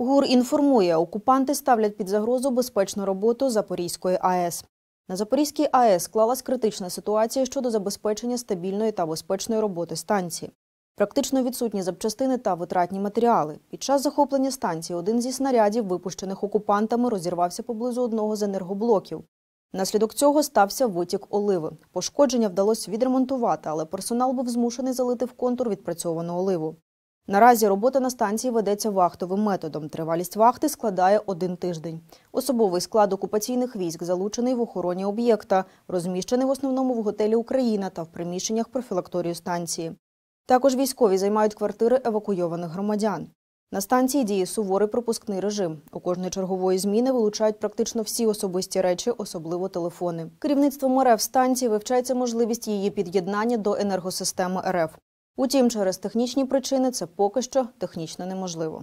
ГУР інформує, окупанти ставлять під загрозу безпечну роботу Запорізької АЕС. На Запорізькій АЕС склалась критична ситуація щодо забезпечення стабільної та безпечної роботи станції. Практично відсутні запчастини та витратні матеріали. Під час захоплення станції один зі снарядів, випущених окупантами, розірвався поблизу одного з енергоблоків. Наслідок цього стався витік оливи. Пошкодження вдалося відремонтувати, але персонал був змушений залити в контур відпрацьовану оливу. Наразі робота на станції ведеться вахтовим методом. Тривалість вахти складає один тиждень. Особовий склад окупаційних військ залучений в охороні об'єкта, розміщений в основному в готелі Україна та в приміщеннях профілакторію станції. Також військові займають квартири евакуйованих громадян. На станції діє суворий пропускний режим. У кожної чергової зміни вилучають практично всі особисті речі, особливо телефони. Керівництвом РФ станції вивчається можливість її під'єднання до енергосистеми РФ. Утім, через технічні причини це поки що технічно неможливо.